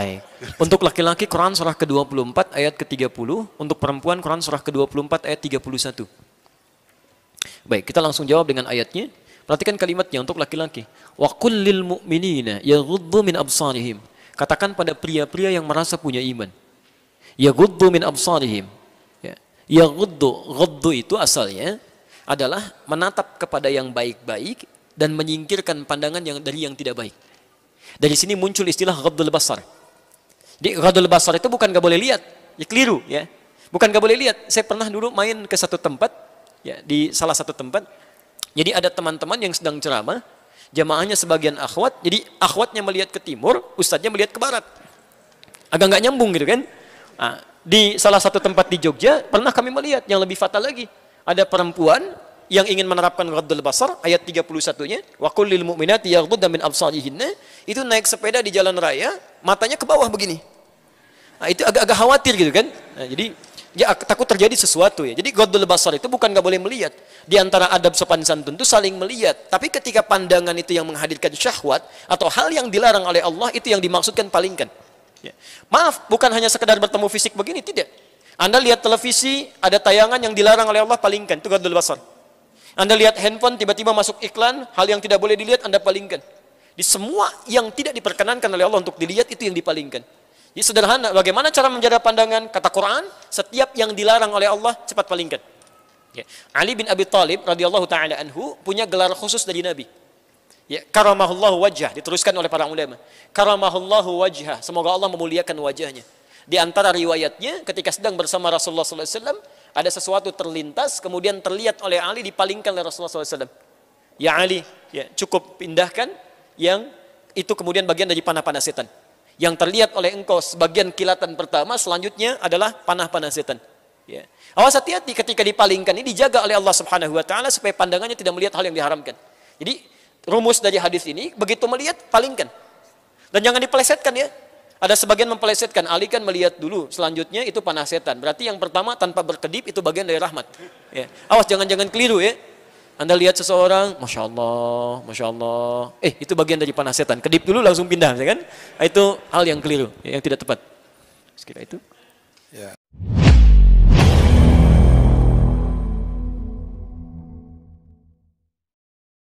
Baik. Untuk laki-laki Quran surah ke-24 ayat ke-30, untuk perempuan Quran surah ke-24 ayat 31. Baik, kita langsung jawab dengan ayatnya. Perhatikan kalimatnya untuk laki-laki. Wa qul lil mu'minina yaghuddu min absarihim. Katakan pada pria-pria yang merasa punya iman. Yaghuddu min absarihim. Ya. Yaghuddu, ghuddu itu asalnya adalah menatap kepada yang baik-baik dan menyingkirkan pandangan yang dari yang tidak baik. Dari sini muncul istilah ghadul basar di Ghadul Basar itu bukan gak boleh lihat, ya keliru ya. Bukan gak boleh lihat. Saya pernah dulu main ke satu tempat, ya di salah satu tempat. Jadi ada teman-teman yang sedang ceramah, jamaahnya sebagian akhwat, jadi akhwatnya melihat ke timur, ustadznya melihat ke barat. Agak nggak nyambung gitu kan? Nah, di salah satu tempat di Jogja pernah kami melihat yang lebih fatal lagi. Ada perempuan yang ingin menerapkan ghaddul basar ayat 31-nya wa qul mu'minati yaghdudna min absarihinna itu naik sepeda di jalan raya matanya ke bawah begini Nah, itu agak-agak khawatir gitu kan. Nah, jadi ya, takut terjadi sesuatu ya. Jadi godul basar itu bukan nggak boleh melihat. Di antara adab sopan santun itu saling melihat. Tapi ketika pandangan itu yang menghadirkan syahwat atau hal yang dilarang oleh Allah itu yang dimaksudkan palingkan. Ya. Maaf, bukan hanya sekedar bertemu fisik begini, tidak. Anda lihat televisi, ada tayangan yang dilarang oleh Allah, palingkan. Itu gadul basar. Anda lihat handphone, tiba-tiba masuk iklan, hal yang tidak boleh dilihat, Anda palingkan. Di semua yang tidak diperkenankan oleh Allah untuk dilihat, itu yang dipalingkan. Jadi sederhana, bagaimana cara menjaga pandangan? Kata Quran, setiap yang dilarang oleh Allah cepat palingkan. Ya. Ali bin Abi Thalib radhiyallahu taala anhu punya gelar khusus dari Nabi. Ya, karamahullahu wajah diteruskan oleh para ulama. Karamahullahu wajah, semoga Allah memuliakan wajahnya. Di antara riwayatnya ketika sedang bersama Rasulullah sallallahu alaihi wasallam ada sesuatu terlintas kemudian terlihat oleh Ali dipalingkan oleh Rasulullah sallallahu alaihi wasallam. Ya Ali, ya cukup pindahkan yang itu kemudian bagian dari panah-panah setan yang terlihat oleh engkau sebagian kilatan pertama selanjutnya adalah panah-panah setan. Ya. Awas hati-hati ketika dipalingkan ini dijaga oleh Allah Subhanahu wa taala supaya pandangannya tidak melihat hal yang diharamkan. Jadi rumus dari hadis ini begitu melihat palingkan. Dan jangan dipelesetkan ya. Ada sebagian mempelesetkan, kan melihat dulu, selanjutnya itu panah setan. Berarti yang pertama tanpa berkedip itu bagian dari rahmat. Ya. Awas jangan-jangan keliru ya. Anda lihat seseorang, Masya Allah, Masya Allah. Eh, itu bagian dari setan. Kedip dulu langsung pindah, ya kan? Nah, itu hal yang keliru, yang tidak tepat. Sekira itu.